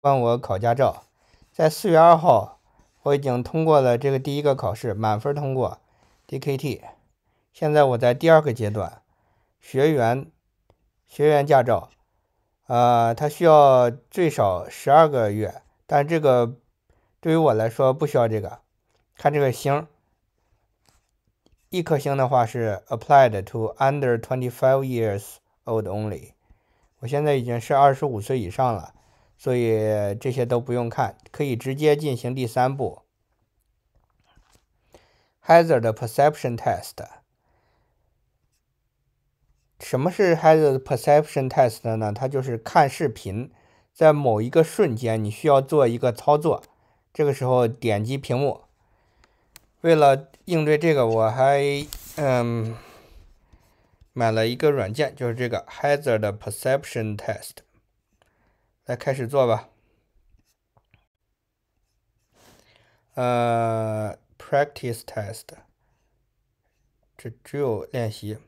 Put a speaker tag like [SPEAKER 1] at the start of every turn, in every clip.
[SPEAKER 1] 帮我考驾照，在四月二号，我已经通过了这个第一个考试，满分通过。D K T，现在我在第二个阶段，学员学员驾照，呃，他需要最少十二个月，但这个对于我来说不需要这个。看这个星，一颗星的话是 Applied to under twenty five years old only。我现在已经是二十五岁以上了。所以这些都不用看，可以直接进行第三步，hazard perception test。什么是 hazard perception test 呢？它就是看视频，在某一个瞬间你需要做一个操作，这个时候点击屏幕。为了应对这个，我还嗯买了一个软件，就是这个 hazard perception test。来开始做吧，呃，practice test，这只有练习，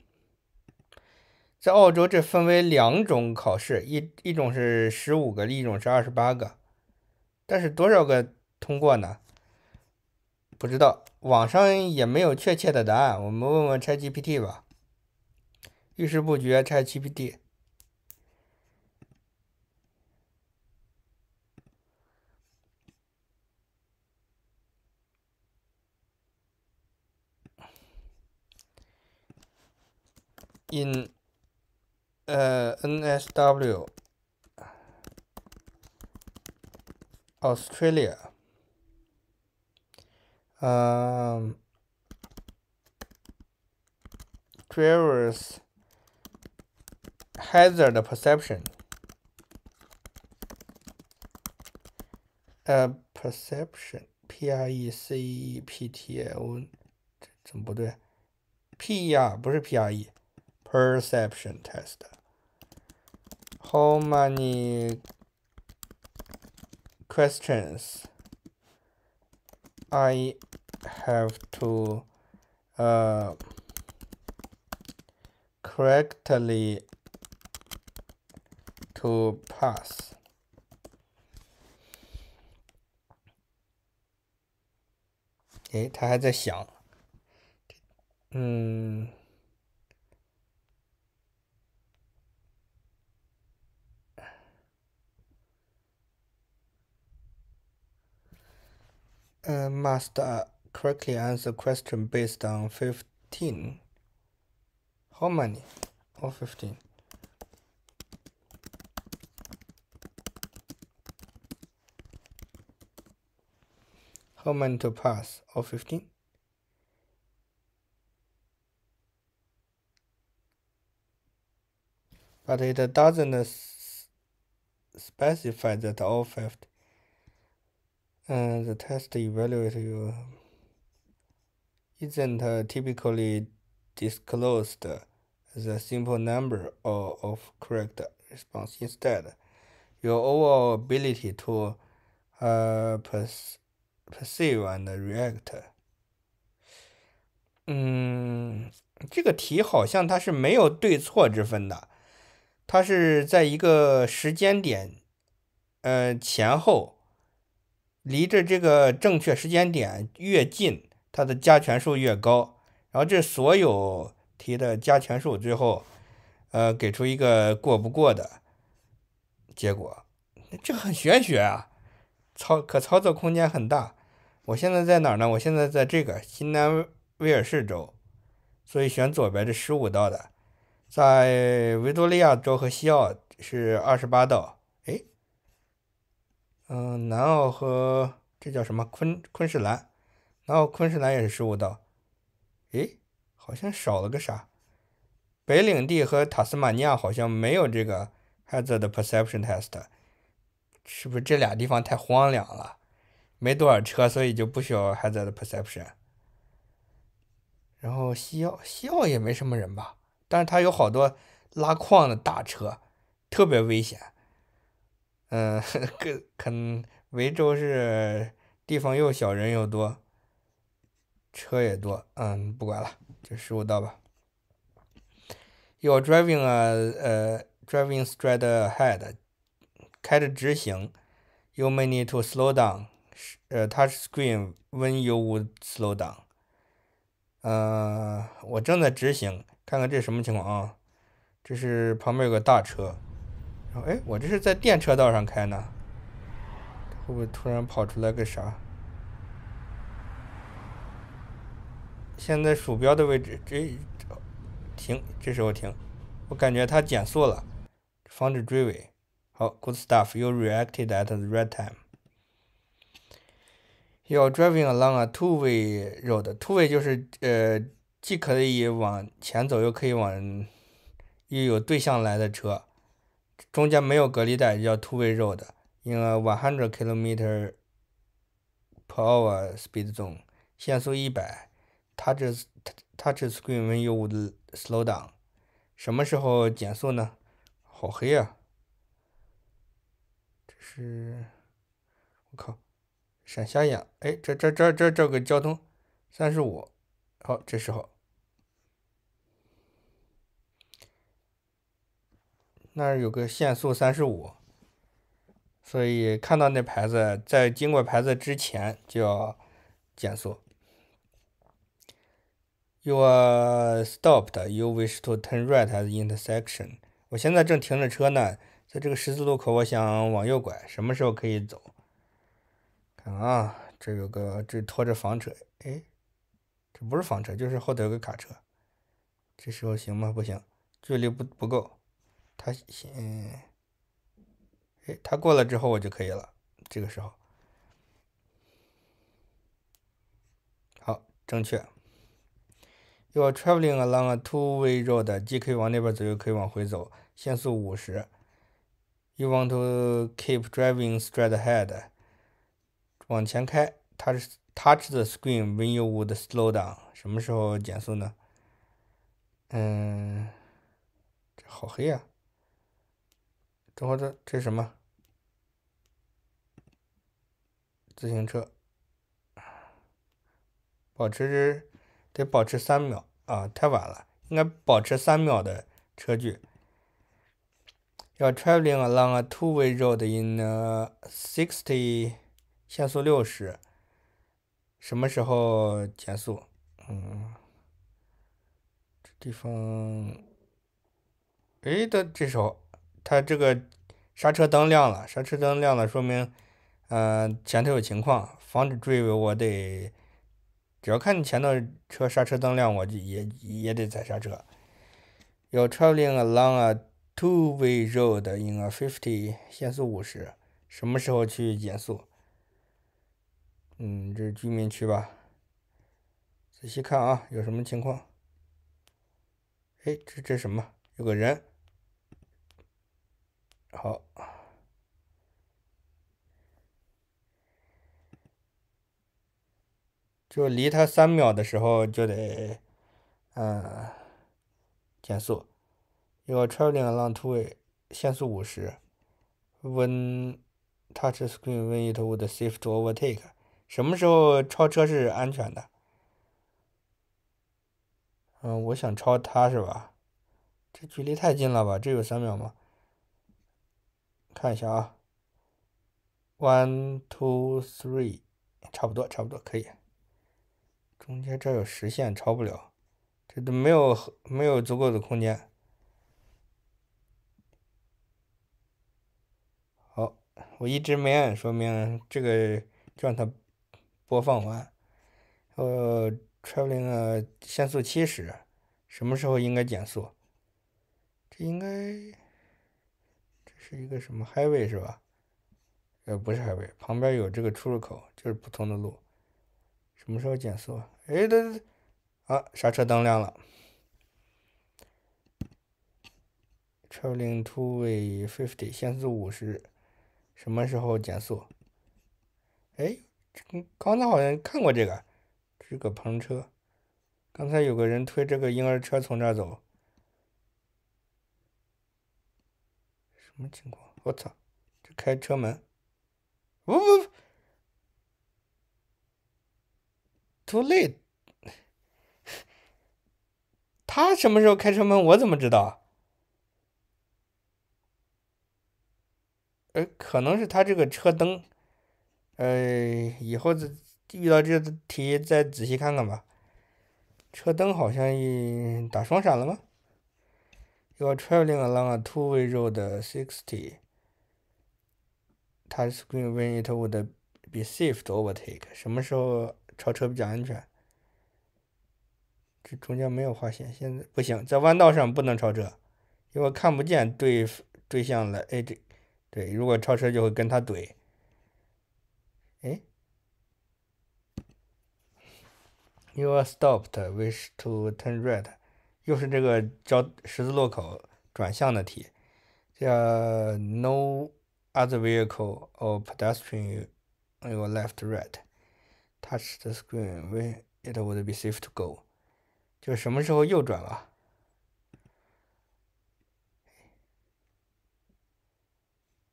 [SPEAKER 1] 在澳洲这分为两种考试，一一种是十五个，一种是二十八个，但是多少个通过呢？不知道，网上也没有确切的答案，我们问问 c h a t GPT 吧，遇事不决 c h a Chat GPT。in uh, NSW Australia. Um, drivers hazard perception. Uh, perception P R E C E P T I O N，这怎么不对？P E R 不是 P R E。perception test. How many questions I have to uh, correctly to pass. Okay, 他还在想，嗯。uh, must uh, correctly answer question based on 15. How many? Or 15? How many to pass? Or 15? But it doesn't specify that all have and uh, the test evaluates you isn't uh, typically disclosed as a simple number or of correct response. Instead, your overall ability to uh, perceive and react。嗯，这个题好像它是没有对错之分的，它是在一个时间点，呃前后。Mm, 离着这个正确时间点越近，它的加权数越高。然后这所有题的加权数最后，呃，给出一个过不过的结果。这很玄学啊，操可操作空间很大。我现在在哪儿呢？我现在在这个新南威尔士州，所以选左边这十五道的，在维多利亚州和西澳是二十八道。嗯，南澳和这叫什么昆昆士兰，南澳昆士兰也是十五道。诶，好像少了个啥？北领地和塔斯马尼亚好像没有这个 hazard perception test，是不是这俩地方太荒凉了，没多少车，所以就不需要 hazard perception。然后西澳，西澳也没什么人吧，但是它有好多拉矿的大车，特别危险。嗯，可肯，维州是地方又小，人又多，车也多。嗯，不管了，就十五道吧。You're driving a 呃，driving straight ahead，开着直行。You may need to slow down，呃，touch screen when you would slow down。嗯，我正在直行，看看这什么情况啊？这是旁边有个大车。然后，哎，我这是在电车道上开呢，会不会突然跑出来个啥？现在鼠标的位置，这停，这时候停，我感觉它减速了，防止追尾。好，good stuff，you reacted at the right time. You're driving along a two-way road. Two-way 就是呃，既可以往前走，又可以往，又有对向来的车。中间没有隔离带，叫 Two-way road。In a one hundred kilometer per hour speed zone，限速一百。t o u c h touch slow c r e e n when w you o u d s l down，什么时候减速呢？好黑啊！这是，我靠，闪瞎眼！哎，这这这这这个交通，三十五。好，这时候。那儿有个限速三十五，所以看到那牌子，在经过牌子之前就要减速。You are stopped. You wish to turn right at the intersection. 我现在正停着车呢，在这个十字路口，我想往右拐，什么时候可以走？看啊，这有个这拖着房车，哎，这不是房车，就是后头有个卡车。这时候行吗？不行，距离不不够。他先，哎，他过了之后我就可以了。这个时候，好，正确。You are traveling along a two-way road. 既可以往那边走，又可以往回走。限速五十。You want to keep driving straight ahead. 往前开。Touch touch the screen when you would slow down. 什么时候减速呢？嗯，这好黑呀。然后子，这是什么？自行车，保持得保持三秒啊！太晚了，应该保持三秒的车距。要 traveling along a two-way road in a sixty，限速六十，什么时候减速？嗯，这地方，哎，到这候。它这个刹车灯亮了，刹车灯亮了，说明，呃，前头有情况，防止追尾，我得，只要看你前头车刹车灯亮，我就也也得踩刹车。You're traveling along a two-way road in a fifty 限速五十，什么时候去减速？嗯，这是居民区吧？仔细看啊，有什么情况？哎，这这什么？有个人。好，就离它三秒的时候就得，嗯，减速。along traveling 要确定让图为限速五十。When touch screen, when it would safe to overtake？什么时候超车是安全的？嗯，我想超他是吧？这距离太近了吧？这有三秒吗？看一下啊，one two three，差不多，差不多可以。中间这有实线，超不了，这都没有没有足够的空间。好，我一直没按，说明这个就让它播放完。呃，traveling 限速七十，什么时候应该减速？这应该。是一个什么 highway 是吧？呃，不是 highway，旁边有这个出入口，就是普通的路。什么时候减速？哎，对对对，啊，刹车灯亮了。Traveling to a 50，限速五十。什么时候减速？哎，这刚才好像看过这个，这是个篷车。刚才有个人推这个婴儿车从这儿走。什么情况？我操！这开车门，呜呜！Too late。他什么时候开车门，我怎么知道？啊？可能是他这个车灯。哎，以后再遇到这题再仔细看看吧。车灯好像一打双闪了吗？You are traveling along a two-way road sixty touchscreen when it would be safe to overtake. 什么时候超车比较安全？这中间没有划线，现在不行，在弯道上不能超车，因为看不见对对象了。哎，对，对，如果超车就会跟他怼。哎，You are stopped, wish to turn right. 又是这个交十字路口转向的题，叫 No other vehicle or pedestrian in your left, right. Touch the screen when it would be safe to go. 就什么时候右转吧。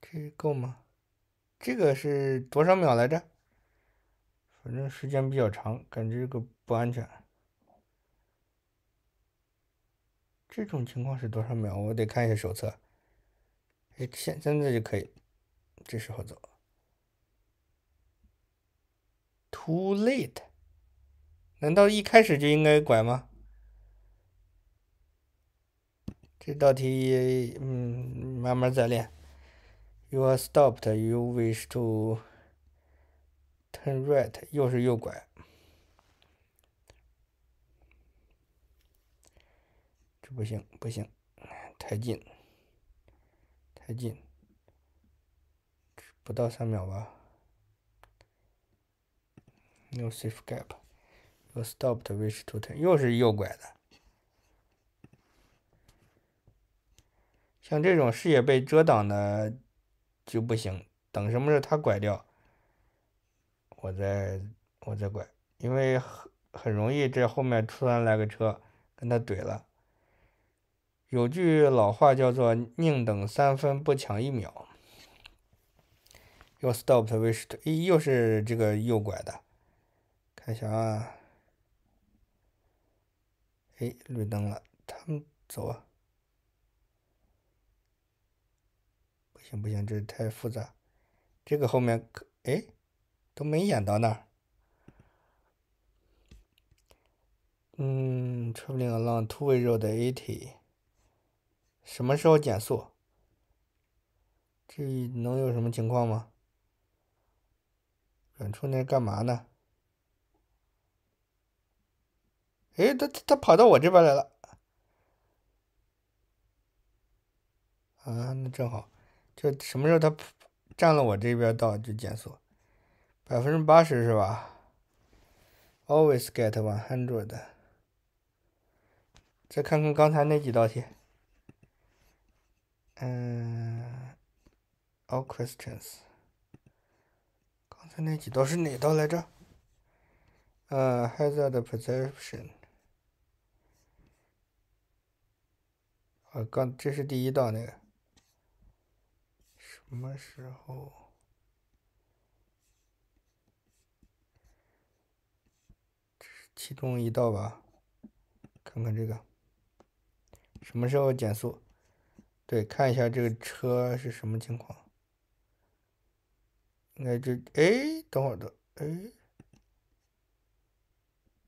[SPEAKER 1] 这够吗？这个是多少秒来着？反正时间比较长，感觉这个不安全。这种情况是多少秒？我得看一下手册。哎，现现在就可以，这时候走。Too late！难道一开始就应该拐吗？这道题，嗯，慢慢再练。You are stopped. You wish to turn right. 又是右拐。不行，不行，太近，太近，不到三秒吧。No safe gap，you stopped wish to turn，又是右拐的。像这种视野被遮挡的就不行，等什么时候他拐掉，我再我再拐，因为很很容易这后面突然来个车跟他怼了。有句老话叫做“宁等三分，不抢一秒”。又 stopped，waited，又是这个右拐的，看一下啊，哎，绿灯了，他们走啊。不行不行，这太复杂，这个后面可哎都没演到那儿。嗯 t r a v e l i n g along two-way road eighty。什么时候减速？这能有什么情况吗？远处那干嘛呢？哎，他他他跑到我这边来了！啊，那正好，就什么时候他占了我这边道就减速，百分之八十是吧？Always get one hundred。再看看刚才那几道题。All questions。刚才那几道是哪道来着？呃，hazard perception。啊，刚这是第一道那个。什么时候？这是其中一道吧？看看这个。什么时候减速？对，看一下这个车是什么情况。该这，哎，等会儿的，哎，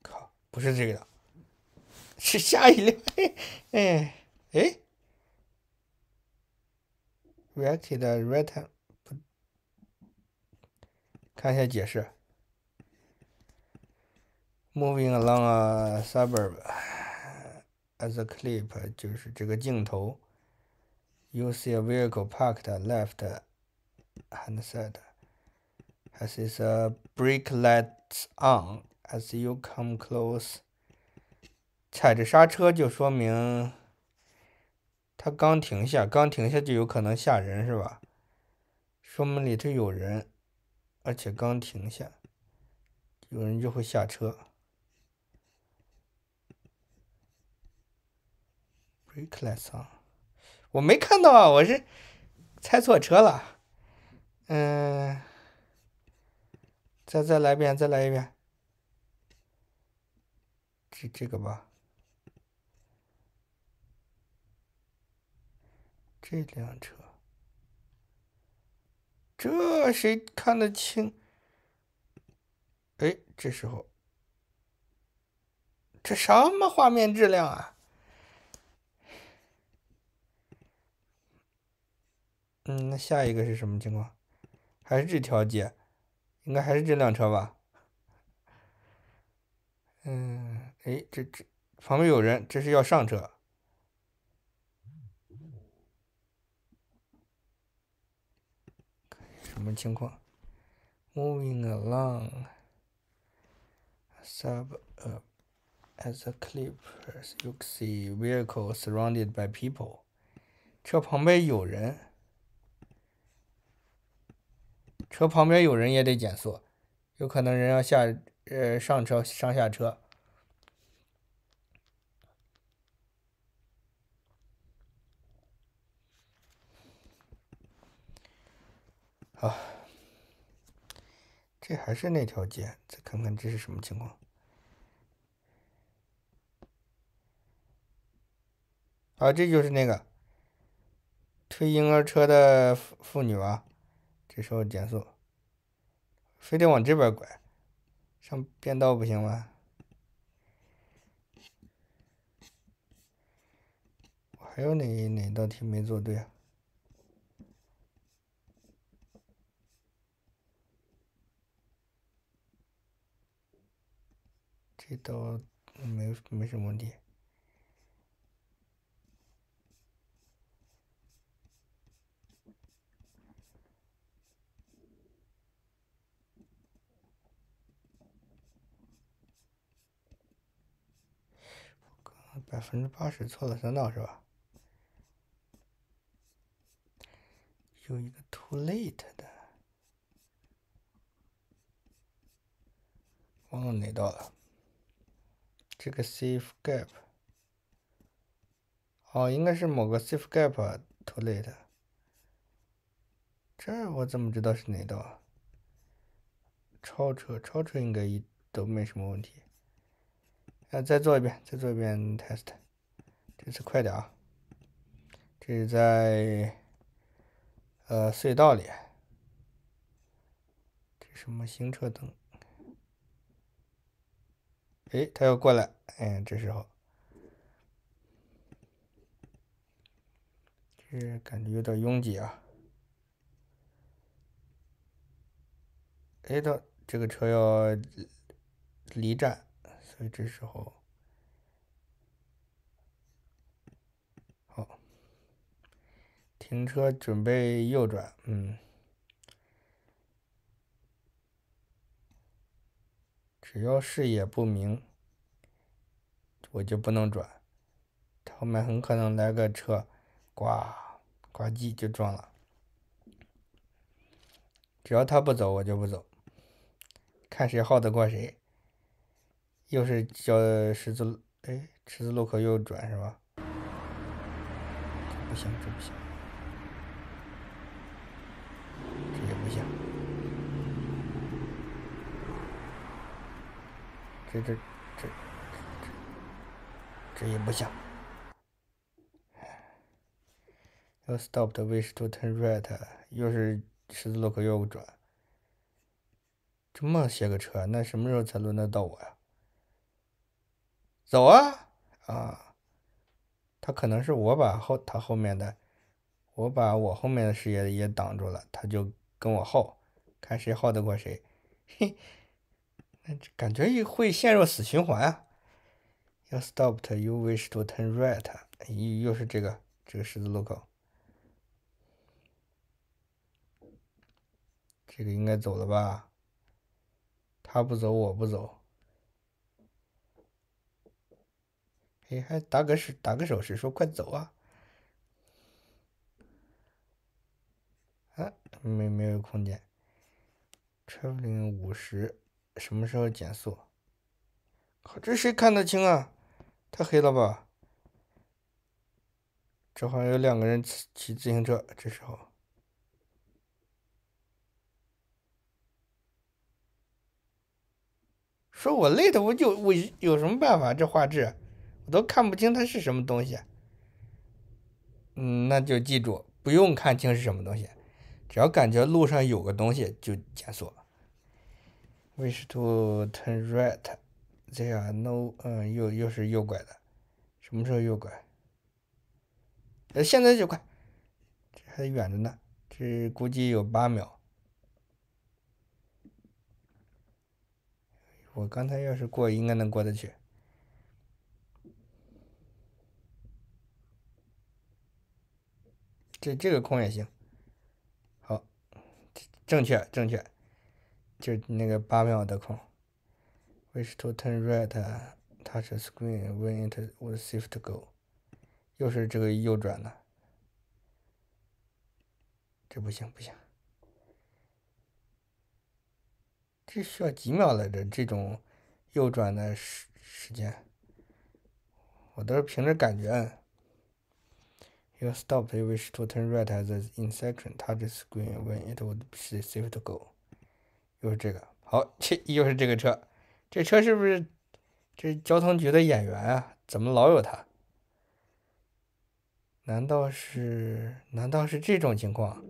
[SPEAKER 1] 靠，不是这个的，是下一例，哎，哎，reacted return，看一下解释，moving along a suburb as a clip，就是这个镜头，you see a vehicle parked left and said。As is a brake lights on as you come close，踩着刹车就说明他刚停下，刚停下就有可能吓人是吧？说明里头有人，而且刚停下，有人就会下车。b r a k lights on，我没看到啊，我是猜错车了，嗯。再再来一遍，再来一遍，这这个吧，这辆车，这谁看得清？哎，这时候，这什么画面质量啊？嗯，那下一个是什么情况？还是这条街？应该还是这辆车吧。嗯，哎，这这旁边有人，这是要上车。什么情况？Moving along, sub up as a Clippers, you see vehicle surrounded by people。车旁边有人。车旁边有人也得减速，有可能人要下呃上车上下车。啊，这还是那条街，再看看这是什么情况？啊，这就是那个推婴儿车的妇妇女吧？稍微减速，非得往这边拐，上变道不行吗？我还有哪哪道题没做对啊？这道没没什么问题。百分之八十错了三道是吧？有一个 too late 的，忘了哪道了。这个 safe gap，哦，应该是某个 safe gap too late。这我怎么知道是哪道？超车超车应该都没什么问题。哎，再做一遍，再做一遍 test，这次快点啊！这是在呃隧道里，这什么行车灯？哎，他要过来，哎，这时候，这感觉有点拥挤啊！哎，他这个车要离站。所以这时候，好，停车准备右转，嗯，只要视野不明，我就不能转，他后面很可能来个车，呱呱唧就撞了。只要他不走，我就不走，看谁耗得过谁。又是叫十字，哎，十字路口右转是吧？不行，这不行，这也不行，这这这这这也不行。又 stopped wish to turn right，又是十字路口右转，这么些个车，那什么时候才轮得到我呀？走啊，啊！他可能是我把后他后面的，我把我后面的视野也挡住了，他就跟我耗，看谁耗得过谁。嘿，感觉会陷入死循环啊！You stopped. You wish to turn right？又又是这个这个十字路口，这个应该走了吧？他不走，我不走。还打个手打个手势，说快走啊！啊，没没有空间 t w e n 五十，什么时候减速？靠，这谁看得清啊？太黑了吧！这好像有两个人骑骑自行车，这时候。说我累的，我就我有什么办法？这画质。都看不清它是什么东西，嗯，那就记住，不用看清是什么东西，只要感觉路上有个东西就减速。Wish to turn right, there are no，嗯，又又是右拐的，什么时候右拐？呃，现在就快，这还远着呢，这估计有八秒。我刚才要是过，应该能过得去。这这个空也行，好，正确正确，就是那个八秒的空。w i s h t o turn right, touch the screen when it w a s s a f e t o go。又是这个右转的，这不行不行，这需要几秒来着？这种右转的时时间，我都是凭着感觉。You stopped. You wish to turn right at the intersection. Touch the screen when it would be safe to go. 又是这个。好，切，又是这个车。这车是不是这交通局的演员啊？怎么老有他？难道是？难道是这种情况？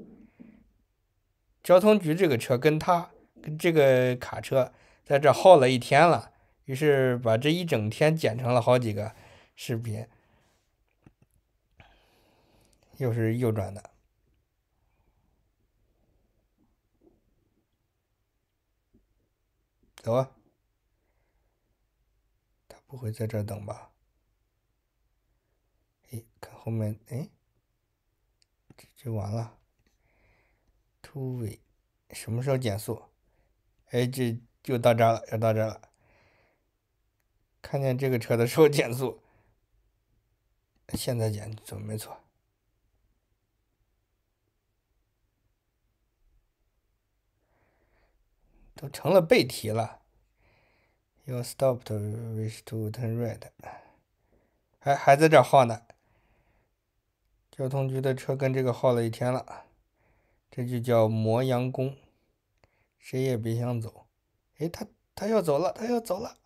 [SPEAKER 1] 交通局这个车跟他跟这个卡车在这耗了一天了，于是把这一整天剪成了好几个视频。又是右转的，走啊！他不会在这等吧？哎，看后面，哎，这就完了。突尾，什么时候减速？哎，这就到这了，要到这了。看见这个车的时候减速，现在减，准没错。都成了背题了。You stopped wish to turn right，还还在这耗呢。交通局的车跟这个耗了一天了，这就叫磨洋工，谁也别想走。哎，他他要走了，他要走了，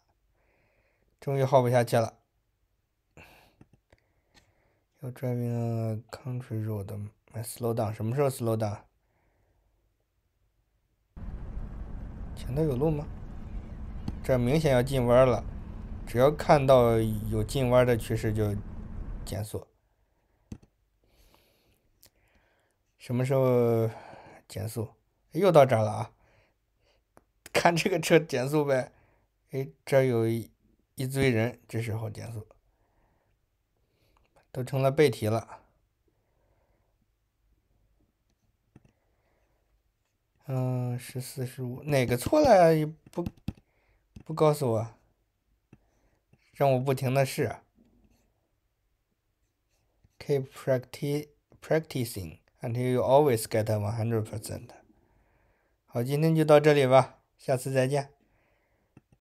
[SPEAKER 1] 终于耗不下去了。要 g a country road，s l o w down，什么时候 slow down？前头有路吗？这明显要进弯了，只要看到有进弯的趋势就减速。什么时候减速？又到这儿了啊！看这个车减速呗。哎，这有一一堆人，这时候减速，都成了背题了。嗯，是四十五，哪个错了？不，不告诉我，让我不停的试。Keep practic practicing until you always get one hundred percent。好，今天就到这里吧，下次再见。